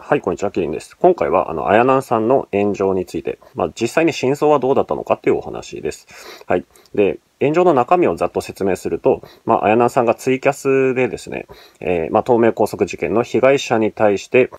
はい、こんにちは、キリンです。今回は、あの、アヤナンさんの炎上について、まあ、実際に真相はどうだったのかっていうお話です。はい。で、炎上の中身をざっと説明すると、まあ、あやなさんがツイキャスでですね、えー、まあ、明拘束事件の被害者に対して、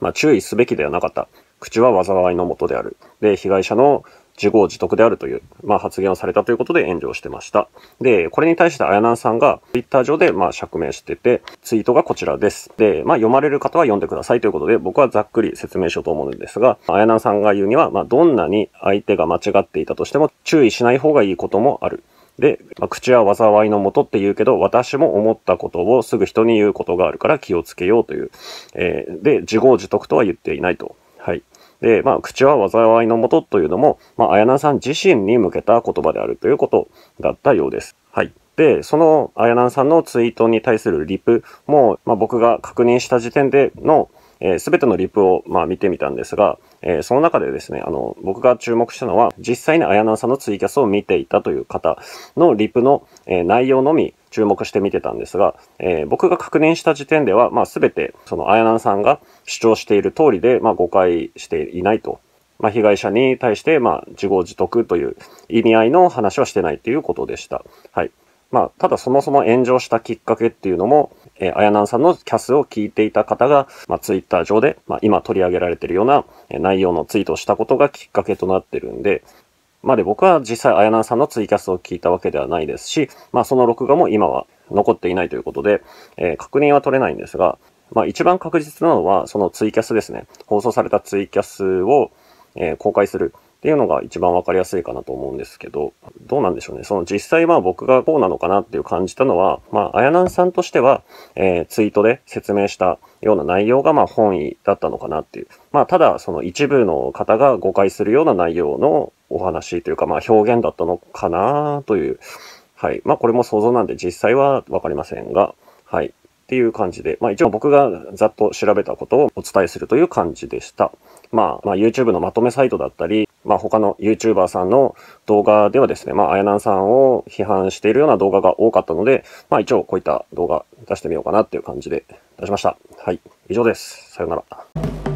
まあ、注意すべきではなかった。口は災いのもとである。で、被害者の、自業自得であるという、まあ、発言をされたということで炎上してました。で、これに対して綾南さんが Twitter 上でまあ釈明してて、ツイートがこちらです。で、まあ、読まれる方は読んでくださいということで、僕はざっくり説明しようと思うんですが、綾南さんが言うには、まあ、どんなに相手が間違っていたとしても注意しない方がいいこともある。で、まあ、口は災いのもとって言うけど、私も思ったことをすぐ人に言うことがあるから気をつけようという。えー、で、自業自得とは言っていないと。はい。で、まあ、口は災いのもとというのも、まあ、綾菜さん自身に向けた言葉であるということだったようです。はい。で、その綾菜さんのツイートに対するリプも、まあ、僕が確認した時点での、えー、べてのリプを、まあ、見てみたんですが、えー、その中でですね、あの、僕が注目したのは、実際にあやなさんのツイキャスを見ていたという方のリプの、えー、内容のみ注目して見てたんですが、えー、僕が確認した時点では、まあ、すべて、その、あやなさんが主張している通りで、まあ、誤解していないと。まあ、被害者に対して、まあ、自業自得という意味合いの話はしてないということでした。はい。まあ、ただそもそも炎上したきっかけっていうのも、えー、あやなんさんのキャスを聞いていた方が、まあ、ツイッター上で、まあ、今取り上げられてるような、え内容のツイートをしたことがきっかけとなってるんで、まあ、で、僕は実際、あやなんさんのツイキャスを聞いたわけではないですし、まあ、その録画も今は残っていないということで、えー、確認は取れないんですが、まあ、一番確実なのは、そのツイキャスですね。放送されたツイキャスを、えー、公開する。っていうのが一番わかりやすいかなと思うんですけど、どうなんでしょうね。その実際まあ僕がこうなのかなっていう感じたのは、まあ、あやなんさんとしては、えー、ツイートで説明したような内容がまあ本意だったのかなっていう。まあ、ただその一部の方が誤解するような内容のお話というか、まあ、表現だったのかなという。はい。まあ、これも想像なんで実際はわかりませんが、はい。っていう感じで、まあ一応僕がざっと調べたことをお伝えするという感じでした。まあ、まあ、YouTube のまとめサイトだったり、まあ、他の YouTuber さんの動画ではですね、まあ、あやなんさんを批判しているような動画が多かったので、まあ、一応こういった動画出してみようかなっていう感じで出しました。はい。以上です。さようなら。